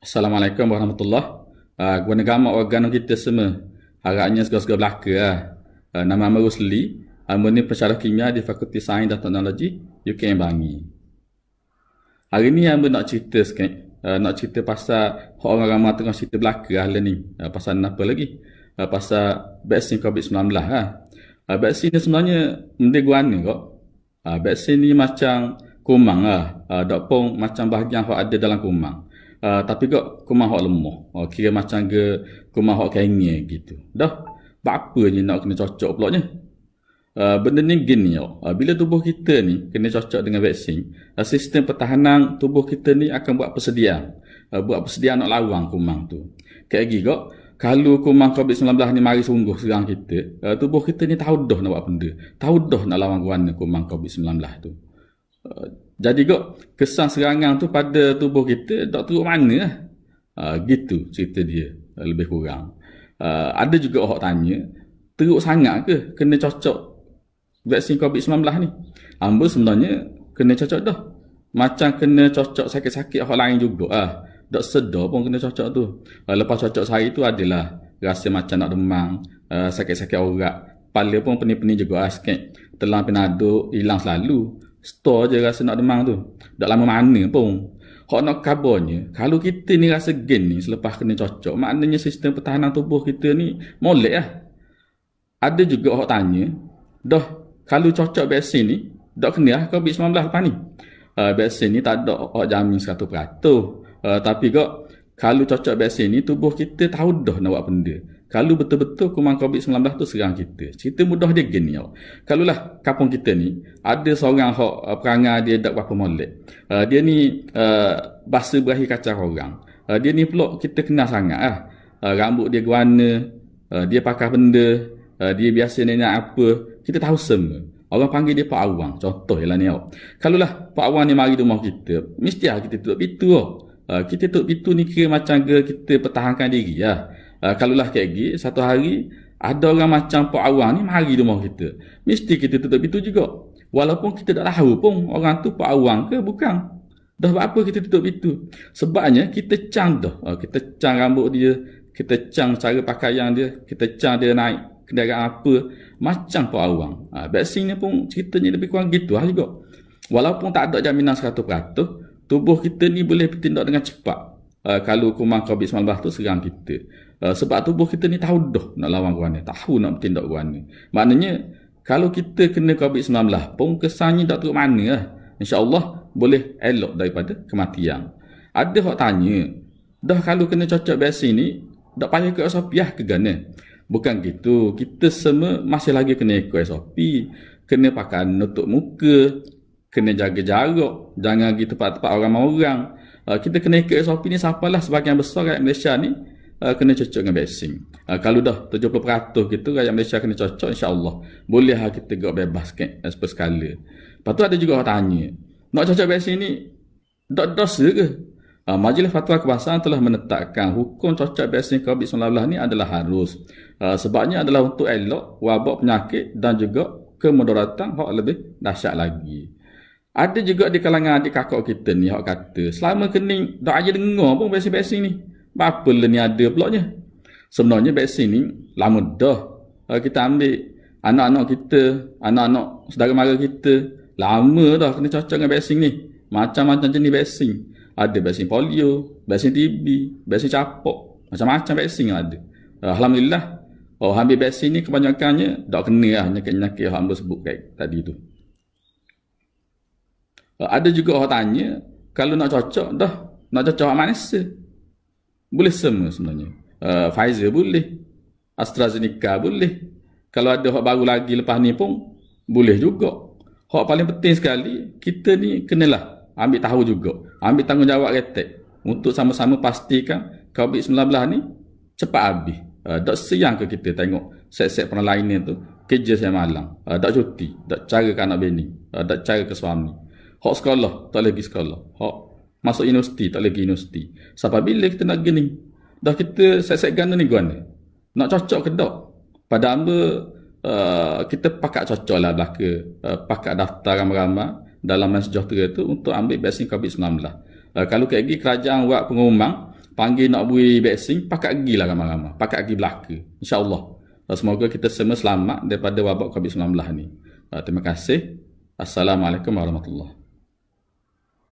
Assalamualaikum warahmatullahi wabarakatuh. Ah, uh, gamak organ kita semua. Harapnya segala-segala belaka lah. Uh, ah, nama Amir Rusli, Amir ah, ni pencara kimia di Fakulti Sains dan Teknologi UKM Bangi. Hari ni Amir nak cerita sikit. Uh, nak cerita pasal orang ramai tengah cerita belaka hal ni. Uh, pasal apa lagi? Uh, pasal vaksin COVID-19 lah. Uh, vaksin ni sebenarnya benda guana kok. Uh, vaksin ni macam kumang ah Uh, pun macam bahagian yang ada dalam kumang uh, tapi kok kumah hok lemah oh, kira macam ke kumah hok kengeng gitu dah buat apa ni nak kena cocok pula je Uh, ah, benda ni gini Uh, bila tubuh kita ni kena cocok dengan vaksin, uh, sistem pertahanan tubuh kita ni akan buat persediaan. Uh, buat persediaan nak lawan kumang tu. Kayak gigi kok, kalau kumang COVID-19 ni mari sungguh serang kita, uh, tubuh kita ni tahu dah nak buat benda. Tahu dah nak lawan guna kumang COVID-19 tu. Uh, jadi kok kesan serangan tu pada tubuh kita tak teruk mana lah. Ha, gitu cerita dia lebih kurang. Ha, ada juga orang tanya, teruk sangat ke kena cocok vaksin COVID-19 ni? Ha, Amba sebenarnya kena cocok dah. Macam kena cocok sakit-sakit orang lain juga. Ah, ha, tak sedar pun kena cocok tu. Ha, lepas cocok saya tu adalah rasa macam nak demang, uh, ha, sakit-sakit orang. Pala pun pening-pening juga ha, sikit. Telang penaduk hilang selalu store je rasa nak demam tu. Tak lama mana pun. Hak nak kabarnya, kalau kita ni rasa gen ni selepas kena cocok, maknanya sistem pertahanan tubuh kita ni molek lah. Ada juga orang tanya, dah kalau cocok vaksin ni, dah kena lah COVID-19 lepas ni. Uh, vaksin ni tak ada orang jamin 100%. Uh, eh, tapi kok, kalau cocok vaksin ni, tubuh kita tahu dah nak buat benda. Kalau betul-betul kuman COVID-19 tu serang kita. Cerita mudah dia gini. Oh. Kalau lah kampung kita ni, ada seorang hok uh, perangai dia dak berapa molek. Uh, dia ni uh, eh, bahasa berakhir kacau orang. Uh, dia ni pula kita kenal sangat lah. Uh, rambut dia guana, uh, dia pakai benda, uh, dia biasa nanya apa. Kita tahu semua. Orang panggil dia Pak Awang. Contoh lah ni. Oh. Kalau lah Pak Awang ni mari rumah kita, mesti lah kita tutup pintu. Oh. Uh, kita tutup pintu ni kira macam ke kita pertahankan diri lah. Ya. Uh, kalaulah kayak gi satu hari ada orang macam Pak Awang ni mari rumah kita. Mesti kita tutup pintu juga. Walaupun kita tak tahu pun orang tu Pak Awang ke bukan. Dah buat apa kita tutup pintu? Sebabnya kita cang dah. Uh, kita cang rambut dia, kita cang cara pakaian dia, kita cang dia naik kendaraan apa macam Pak Awang. Ah, uh, vaksin ni pun ceritanya lebih kurang gitu lah juga. Walaupun tak ada jaminan 100%, tubuh kita ni boleh bertindak dengan cepat. Ah, kalau kumah covid bah, tu serang kita. Uh, sebab tubuh kita ni tahu dah nak lawan guana, tahu nak bertindak guana. Maknanya kalau kita kena COVID-19 lah, pun kesannya tak teruk mana lah. InsyaAllah boleh elok daripada kematian. Ada orang tanya, dah kalau kena cocok besi ni, tak payah ke SOP lah ke gana? Bukan gitu. Kita semua masih lagi kena ikut SOP. Kena pakai nutup muka. Kena jaga jarak. Jangan pergi tempat-tempat orang-orang. Ah, kita kena ikut SOP ni siapalah sebagian besar rakyat Malaysia ni uh, kena cocok dengan vaksin. Uh, kalau dah 70% gitu rakyat Malaysia kena cocok insya-Allah boleh lah kita gerak bebas kan as per skala. Lepas ada juga orang tanya, nak cocok vaksin ni dok dosa ke? Uh, Majlis Fatwa Kebangsaan telah menetapkan hukum cocok vaksin COVID-19 ni adalah harus. Uh, sebabnya adalah untuk elok wabak penyakit dan juga kemudaratan hak lebih dahsyat lagi. Ada juga di kalangan adik kakak kita ni Yang kata Selama kena Tak aja dengar pun besi-besi ni Apa ni ada pulaknya Sebenarnya besi ni Lama dah Kita ambil Anak-anak kita Anak-anak saudara mara kita Lama dah kena cocok dengan besi ni Macam-macam jenis besi. Ada besi polio besi TB besi capok Macam-macam vaksin ada Alhamdulillah Oh, ambil besi ni kebanyakannya tak kena lah penyakit-penyakit yang hamba sebut kat tadi tu. Eh, ada juga orang tanya kalau nak cocok dah nak cocok orang manis boleh semua sebenarnya uh, Pfizer boleh AstraZeneca boleh kalau ada orang baru lagi lepas ni pun boleh juga Orang paling penting sekali kita ni kenalah ambil tahu juga ambil tanggungjawab retek untuk sama-sama pastikan COVID-19 ni cepat habis uh, eh, tak siang ke kita tengok set-set pernah tu kerja saya malam uh, tak cuti tak cara ke anak bini uh, tak cara ke suami Hak sekolah, tak lagi sekolah. Hak masuk universiti, tak lagi universiti. Sampai bila kita nak gini? Dah kita set-set gana ni guna. Nak cocok ke tak? Pada apa uh, kita pakat cocok lah belaka. Uh, pakat daftar ramah-ramah dalam masjid sejahtera tu untuk ambil vaksin COVID-19. Uh, kalau kayak gini, kerajaan buat pengumuman, panggil nak beri vaksin, pakat pergi lah ramah ramai Pakat pergi belaka. InsyaAllah. Uh, semoga kita semua selamat daripada wabak COVID-19 ni. Uh, terima kasih. Assalamualaikum warahmatullahi